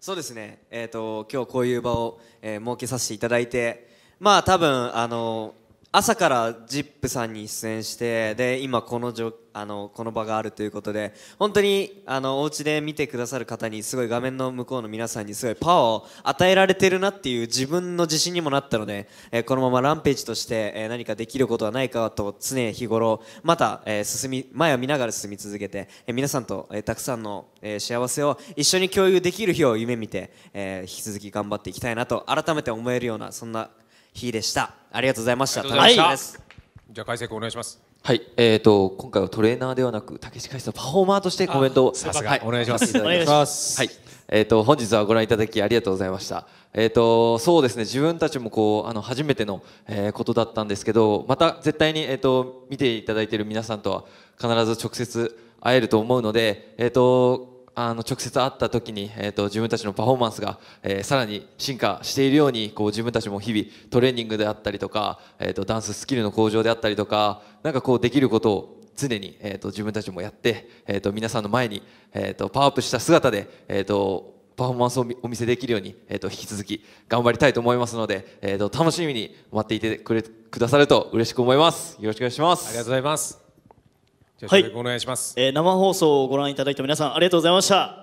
そうですね、えーと、今日こういう場を、えー、設けさせていただいてまあ多分あの朝から ZIP さんに出演してで今このあのこの場があるということで本当にあのお家で見てくださる方にすごい画面の向こうの皆さんにすごいパワーを与えられてるなっていう自分の自信にもなったので、えー、このままランページとして、えー、何かできることはないかと常日頃また、えー、進み前を見ながら進み続けて、え皆さんと、えたくさんの、え幸せを一緒に共有できる日を夢見て、え引き続き頑張っていきたいなと改めて思えるようなそんな日でしたありがとうございました楽しかですじゃあ解説お願いしますはい、えっ、ー、と今回はトレーナーではなく竹地海さんパフォーマーとしてコメントをさすが、はい、お願いします。お願いします。はい、えっ、ー、と本日はご覧いただきありがとうございました。えっ、ー、とそうですね自分たちもこうあの初めての、えー、ことだったんですけどまた絶対にえっ、と見ていただいている皆さんとは必ず直接会えると思うのでえっ、とあの直接会った時に、えーと、自分たちのパフォーマンスが、えー、さらに進化しているようにこう自分たちも日々トレーニングであったりとか、えーと、ダンススキルの向上であったりとか何かこうできることを常に、えーと、と自分たちもやって、えー、と皆さんの前に、えー、とパワーアップした姿で、えー、とパフォーマンスをお見せできるように、えー、と引き続き頑張りたいと思いますので、えー、と楽しみに待っていてくれくださると嬉しく思いますよろしくお願いしますありがとうございますはい、お願いします、えー、生放送をご覧いただいた皆さんありがとうございました、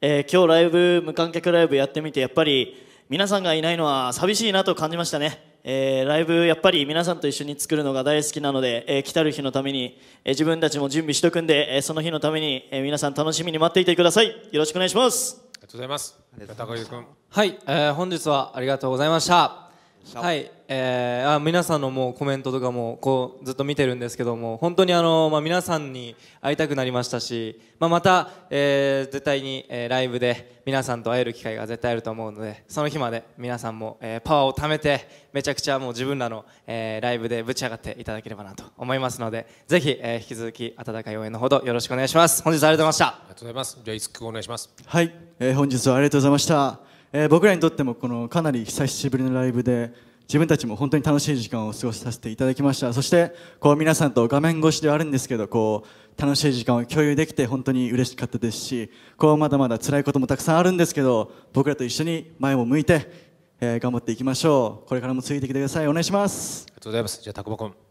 えー、今日ライブ無観客ライブやってみてやっぱり皆さんがいないのは寂しいなと感じましたね、えー、ライブやっぱり皆さんと一緒に作るのが大好きなので、えー、来たる日のために、えー、自分たちも準備しとくんで、えー、その日のために、えー、皆さん楽しみに待っていてくださいよろしくお願いしますありがとうございます高井君はい、えー、本日はありがとうございましたはい、えー、あ皆さんのもうコメントとかもこうずっと見てるんですけども本当にあの、まあ、皆さんに会いたくなりましたし、まあ、また、えー、絶対に、えー、ライブで皆さんと会える機会が絶対あると思うのでその日まで皆さんも、えー、パワーを貯めてめちゃくちゃもう自分らの、えー、ライブでぶち上がっていただければなと思いますのでぜひ、えー、引き続き温かい応援のほどよろしくお願いします本日はありがとうございましたありがとうございますじゃあいつくお願いしますはい、えー、本日はありがとうございましたえー、僕らにとってもこのかなり久しぶりのライブで自分たちも本当に楽しい時間を過ごさせていただきましたそしてこう皆さんと画面越しではあるんですけどこう楽しい時間を共有できて本当に嬉しかったですしこうまだまだ辛いこともたくさんあるんですけど僕らと一緒に前を向いて、えー、頑張っていきましょうこれからもついてきてくださいお願いしますありがとうございますじゃあくま君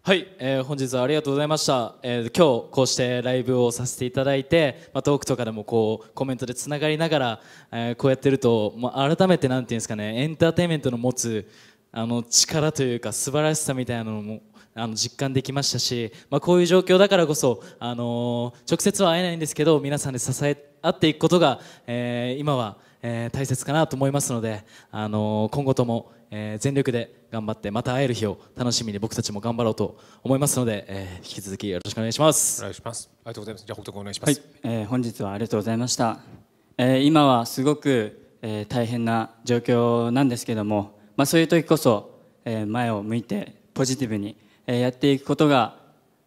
はい、えー、本日はありがとうございました、えー、今日こうしてライブをさせていただいて、まあ、トークとかでもこうコメントでつながりながら、えー、こうやってると、まあ、改めてなんていうんですかねエンターテインメントの持つあの力というか素晴らしさみたいなのもあの実感できましたし、まあ、こういう状況だからこそ、あのー、直接は会えないんですけど皆さんで支え合っていくことが、えー、今は、えー、大切かなと思いますので、あの今後ともえー、全力で頑張ってまた会える日を楽しみに僕たちも頑張ろうと思いますので、えー、引き続きよろしくお願いしますお願いしますありがとうございますじゃ北斗君お願いします、はい、えー、本日はありがとうございました、えー、今はすごく、えー、大変な状況なんですけどもまあそういう時こそ、えー、前を向いてポジティブに、えー、やっていくことが、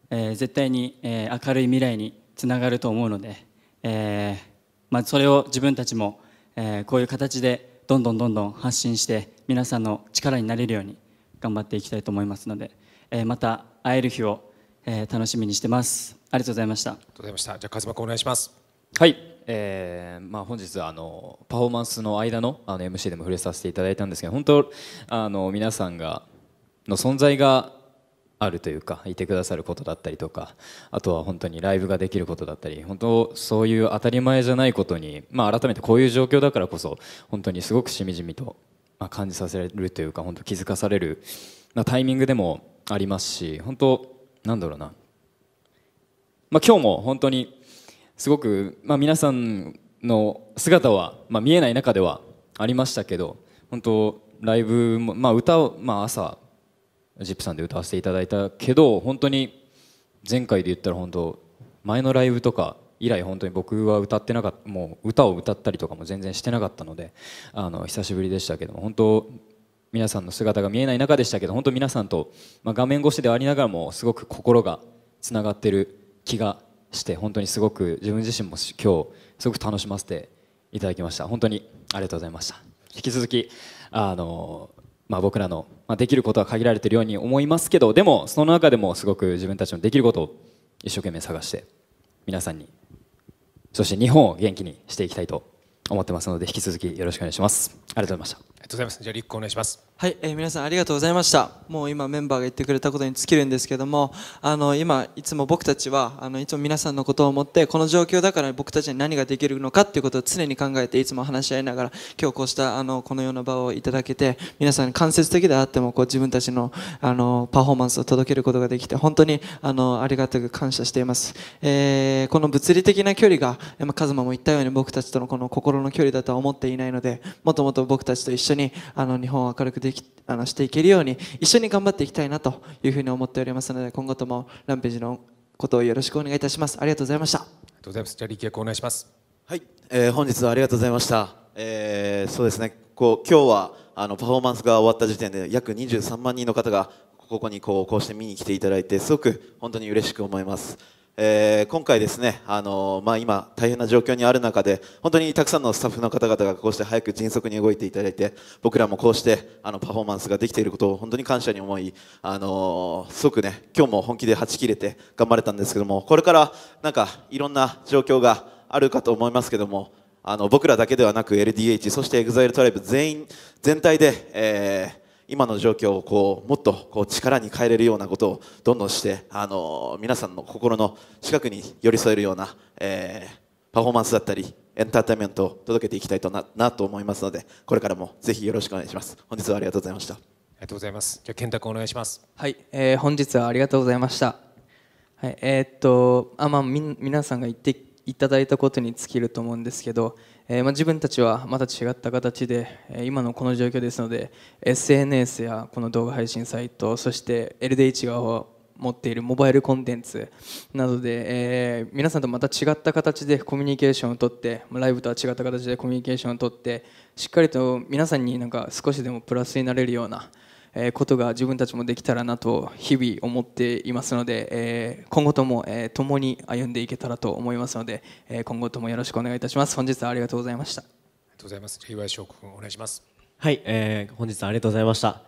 えー、絶対に、えー、明るい未来につながると思うので、えーまあ、それを自分たちも、えー、こういう形でどんどんどんどん発信して皆さんの力になれるように頑張っていきたいと思いますので、えー、また会える日を、えー、楽しみにしてますありがとうございましたありがとうございましたじゃあ風間君お願いしますはい、えーまあ、本日はあのパフォーマンスの間のあの MC でも触れさせていただいたんですけど本当あの皆さんがの存在があるというかいてくださることだったりとかあとは本当にライブができることだったり本当そういう当たり前じゃないことに、まあ、改めてこういう状況だからこそ本当にすごくしみじみと、ま感じさせるというか本当気づかされるタイミングでもありますし本当なんだろうな、まあ、今日も本当にすごく、まあ、皆さんの姿は、まあ、見えない中ではありましたけど本当ライブも、まあ、歌を、まあ、朝ジップさんで歌わせていただいたけど本当に前回で言ったら本当前のライブとか以来本当に僕は歌ってなかったもう歌を歌ったりとかも全然してなかったのであの久しぶりでしたけども本当皆さんの姿が見えない中でしたけど本当皆さんと、まあ、画面越しでありながらもすごく心がつながってる気がして本当にすごく自分自身も今日すごく楽しませていただきました本当にありがとうございました引き続きあのまあ、僕らの、まあ、できることは限られているように思いますけどでもその中でもすごく自分たちのできることを一生懸命探して皆さんにそして日本を元気にしていきたいと思ってますので引き続きよろしくお願いしますありがとうございましたありがとうございますじゃあリッお願いしますはい、えー、皆さんありがとうございました。もう今メンバーが言ってくれたことに尽きるんですけども、あの今いつも僕たちはあのいつも皆さんのことを思ってこの状況だから僕たちに何ができるのかっていうことを常に考えていつも話し合いながら今日こうしたあのこのような場をいただけて皆さんに間接的であってもこう自分たちのあのパフォーマンスを届けることができて本当にあのありがたく感謝しています。えー、この物理的な距離がまカズマも言ったように僕たちとのこの心の距離だとは思っていないので、もっともっと僕たちと一緒にあの日本を明るくできできあのしていけるように一緒に頑張っていきたいなというふうに思っておりますので今後ともランページのことをよろしくお願いいたしますありがとうございましたありがとうございますじゃあ力役お願いしますはい、えー、本日はありがとうございました、えー、そうですねこう今日はあのパフォーマンスが終わった時点で約23万人の方がここにこうこうして見に来ていただいてすごく本当に嬉しく思いますえー、今回ですね、あのー、まあ、今大変な状況にある中で本当にたくさんのスタッフの方々がこうして早く迅速に動いていただいて僕らもこうしてあのパフォーマンスができていることを本当に感謝に思い、あのー、すごくね今日も本気ではち切れて頑張れたんですけどもこれからなんかいろんな状況があるかと思いますけどもあの僕らだけではなく LDH そして EXILE トライブ全員全体で、えー今の状況をこうもっとこう力に変えれるようなことをどんどんしてあの皆さんの心の近くに寄り添えるような、えー、パフォーマンスだったりエンターテインメントを届けていきたいとななと思いますのでこれからもぜひよろしくお願いします本日はありがとうございましたありがとうございますじゃあ健太君お願いしますはい、えー、本日はありがとうございましたはいえー、っとあまあみ皆さんが言っていただいたことに尽きると思うんですけど、えー、まあ、自分たちはまた違った形で、え今のこの状況ですので SNS やこの動画配信サイトそして LDH 側を持っているモバイルコンテンツなどで、えー、皆さんとまた違った形でコミュニケーションをとってライブとは違った形でコミュニケーションをとってしっかりと皆さんになんか少しでもプラスになれるようなことが自分たちもできたらなと日々思っていますので今後とも共に歩んでいけたらと思いますので今後ともよろしくお願いいたします本日はありがとうございましたありがとうございます岩井翔くお願いしますはい、えー、本日はありがとうございました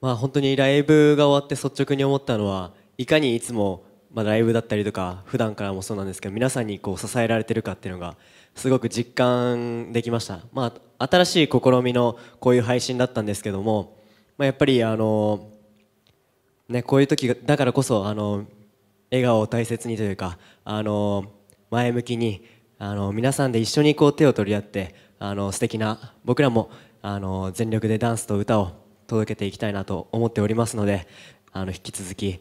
まあ本当にライブが終わって率直に思ったのはいかにいつもまあ、ライブだったりとか普段からもそうなんですけど皆さんにこう支えられてるかっていうのがすごく実感できました、まあ、新しい試みのこういう配信だったんですけどもやっぱりあの、ね、こういう時だからこそあの笑顔を大切にというかあの前向きにあの皆さんで一緒にこう手を取り合ってあの素敵な僕らもあの全力でダンスと歌を届けていきたいなと思っておりますのであの引き続き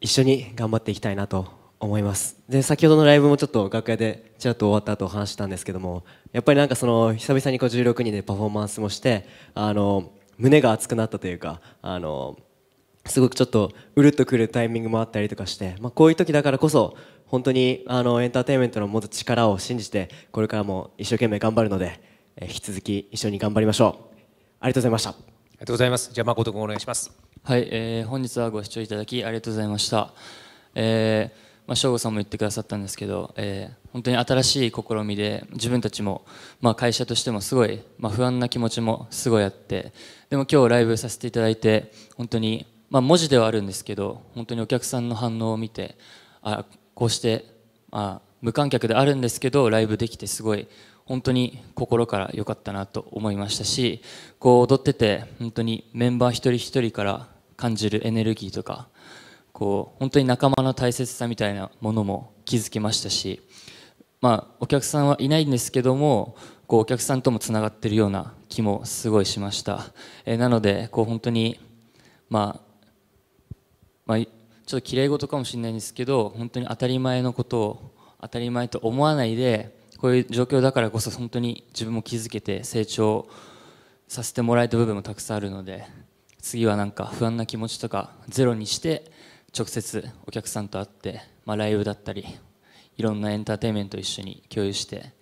一緒に頑張っていきたいなと思いますで先ほどのライブもちょっと楽屋でちらっと終わった後話したんですけどもやっぱりなんかその久々にこう16人でパフォーマンスもしてあの胸が熱くなったというかあのすごくちょっとうるっとくるタイミングもあったりとかして、まあ、こういう時だからこそ本当にあのエンターテインメントの持つ力を信じてこれからも一生懸命頑張るので、え引き続き一緒に頑張りましょうありがとうございましたありがとうございますじゃあ誠君お願いしますはい、えー、本日はご視聴いただきありがとうございました、えーまあ、省吾さんも言ってくださったんですけど、えー、本当に新しい試みで自分たちも、まあ、会社としてもすごい、まあ、不安な気持ちもすごいあってでも今日ライブさせていただいて本当に、まあ、文字ではあるんですけど本当にお客さんの反応を見てあこうして、まあ、無観客であるんですけどライブできてすごい本当に心から良かったなと思いましたしこう踊ってて本当にメンバー一人一人から感じるエネルギーとかこう本当に仲間の大切さみたいなものも気づきましたし、まあ、お客さんはいないんですけどもこうお客さんともつながっているような気もすごいしました、えなのでこう本当に、まあ、まあ、ちょっときれい事かもしれないんですけど本当に当たり前のことを当たり前と思わないでこういう状況だからこそ本当に自分も気づけて成長させてもらえた部分もたくさんあるので次はなんか不安な気持ちとかゼロにして直接お客さんと会って、まあ、ライブだったりいろんなエンターテインメントを一緒に共有して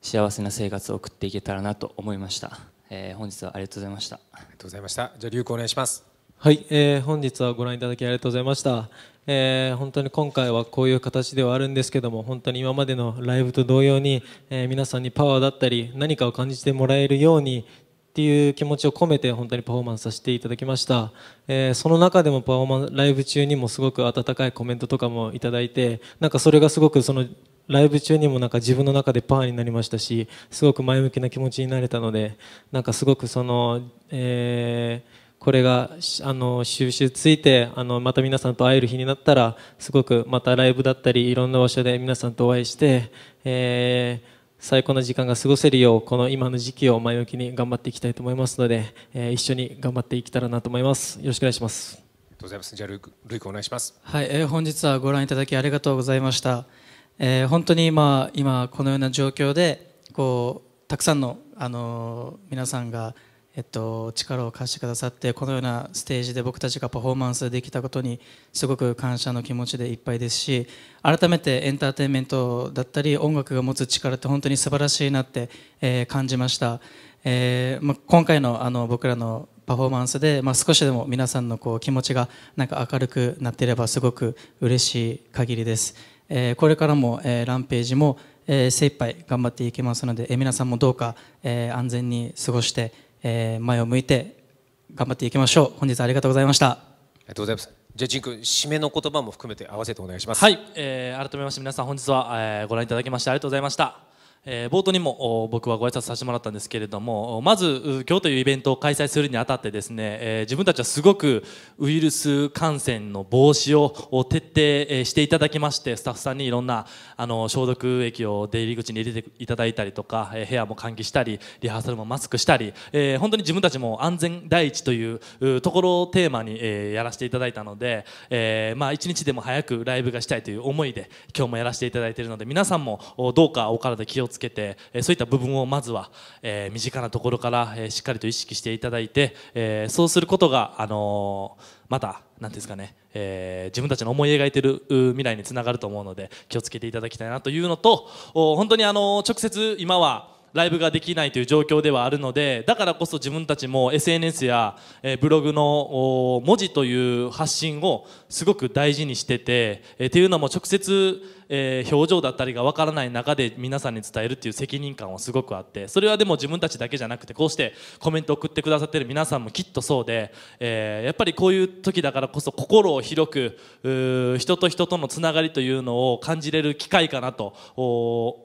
幸せな生活を送っていけたらなと思いました、えー、本日はありがとうございましたありがとうございましたじゃあ流行お願いしますはい、えー、本日はご覧いただきありがとうございました、えー、本当に今回はこういう形ではあるんですけども本当に今までのライブと同様に、えー、皆さんにパワーだったり何かを感じてもらえるようにっていう気持ちを込めて本当にパフォーマンスさせていただきました、えー、その中でもパフォーマンスライブ中にもすごく温かいコメントとかもいただいてなんかそれがすごくそのライブ中にもなんか自分の中でパーになりましたしすごく前向きな気持ちになれたのでなんかすごくその、えーこれがあの収集ついてあのまた皆さんと会える日になったらすごくまたライブだったりいろんな場所で皆さんとお会いして、えー、最高の時間が過ごせるようこの今の時期を前向きに頑張っていきたいと思いますので、えー、一緒に頑張っていけたらなと思いますよろしくお願いしますありがとうございますじゃあルイルイ君お願いしますはい、えー、本日はご覧いただきありがとうございました、えー、本当に今今このような状況でこうたくさんのあの皆さんがえっと、力を貸してくださってこのようなステージで僕たちがパフォーマンスできたことにすごく感謝の気持ちでいっぱいですし改めてエンターテインメントだったり音楽が持つ力って本当に素晴らしいなって、えー、感じました、えーまあ、今回のあの僕らのパフォーマンスで、まあ、少しでも皆さんのこう気持ちがなんか明るくなっていればすごく嬉しい限りです、えー、これからも、えー、ランページも、えー、精一杯頑張っていきますので、えー、皆さんもどうか、えー、安全に過ごしてえー、前を向いて頑張っていきましょう本日ありがとうございましたありがとうございますじゃあ仁君締めの言葉も含めて合わせてお願いしますはい、えー、改めまして皆さん本日は、えー、ご覧いただきましてありがとうございましたえ冒頭にも僕はご挨拶させてもらったんですけれどもまず今日というイベントを開催するにあたってですね、え自分たちはすごくウイルス感染の防止を徹底していただきましてスタッフさんにいろんなあの消毒液を出入り口に入れていただいたりとか、え部屋も換気したりリハーサルもマスクしたり、え本当に自分たちも安全第一というところをテーマに、えやらせていただいたので、えまあ一日でも早くライブがしたいという思いで今日もやらせていただいているので皆さんもどうかお体気をつけて、えそういった部分をまずは、え身近なところから、えしっかりと意識していただいて、えそうすることが、あのまた何ですかね、えー、自分たちの思い描いてる未来につながると思うので気をつけていただきたいなというのと本当にあの直接今はライブができないという状況ではあるのでだからこそ自分たちも SNS や、えブログの文字という発信をすごく大事にしてて、えー、っていうのも直接えー、表情だったりがわからない中で皆さんに伝えるっていう責任感はすごくあってそれはでも自分たちだけじゃなくてこうしてコメントを送ってくださってる皆さんもきっとそうで、えー、やっぱりこういう時だからこそ心を広く人と人とのつながりというのを感じれる機会かなと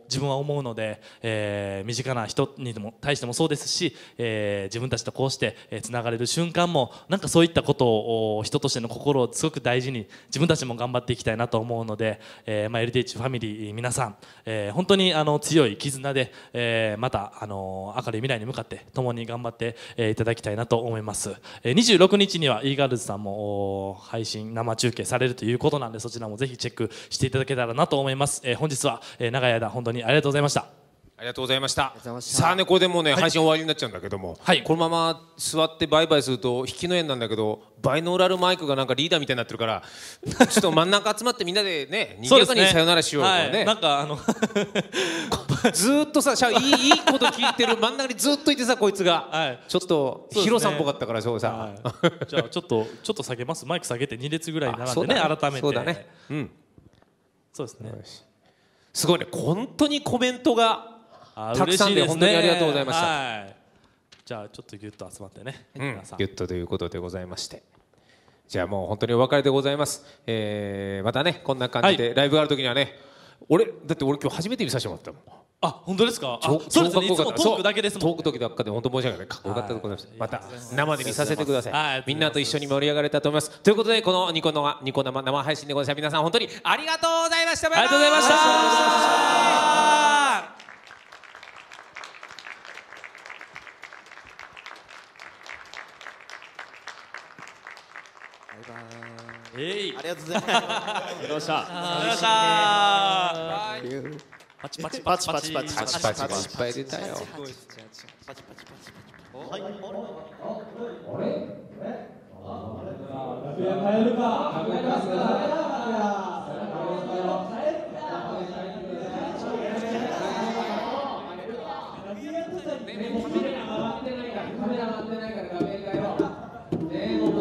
自分は思うので、えー、身近な人にも対してもそうですし、え自分たちとこうしてつながれる瞬間もなんかそういったことを人としての心をすごく大事に自分たちも頑張っていきたいなと思うので、えまあ、LT d h ファミリー皆さん、えー、本当にあの強い絆で、えー、またあの明るい未来に向かって共に頑張って、えー、いただきたいなと思います、えー、26日には e ガールズさんも配信生中継されるということなんでそちらもぜひチェックしていただけたらなと思います、えー、本日は、え長い間本当にありがとうございましたありがとうございました。さあね、これでもうね、はい、配信終わりになっちゃうんだけども、はい、このまま座ってバイバイすると、引きの縁なんだけど、バイノーラルマイクがなんかリーダーみたいになってるから、ちょっと真ん中集まってみんなでね、に ぎやかにさよならしようよね。ねはい、なんかあの ずっとさ、しゃいいいいこと聞いてる真ん中にずっといてさ、こいつが、はい、ちょっと、ね、ヒロさんっぽかったからそうさ、じゃあちょっとちょっと下げます。マイク下げて2列ぐらい並んでね、ね改めて。そうだね。うん。そうですね。すごいね、本当にコメントが。たくさんで本当にありがとうございました、はい、じゃあちょっとギュッと集まってね、うん、皆さんギュッとということでございましてじゃあもう本当にお別れでございます、えー、またねこんな感じでライブがある時にはね、はい、俺だって俺今日初めて見させてもらったもんあ、本当ですか。そうですね。いつもトークだけですもん、ね。トークだけで本当申し訳ない。かっこよかったでございました。また生で見させてください。みんなと一緒に盛り上がれたと思います。ということでこのニコのニコ生生配信でございました。皆さん本当にありがとうございました。ありがとうございました。えいありがとうございますどうしたありがとうございましたパチパチパチパチパチパチパチパチ出たよパチパチパチパチはいあれえ変えるか変えますか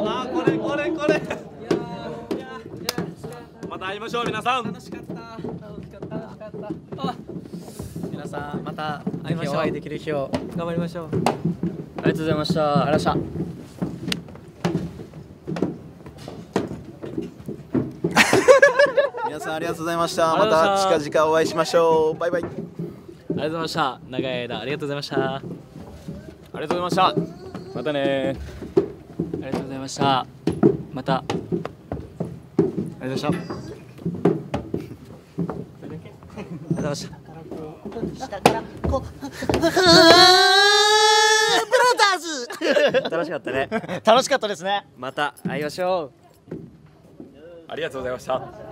あこれこれこれ会いましょう皆さん楽しかった楽しかった楽しかった皆さんまた会いましょうお会いできる日を頑張りましょうありがとうございましたありがとうございました 皆さんありがとうございました。また近々お会いしましょう。バイバイ。ありがとうございました。長い間ありがとうございました。ありがとうございました。またね。ありがとうございました。また。ありがとうございました。うございました下からこうブラザーズ楽しかったね 楽しかったですねまた会いましょうありがとうございました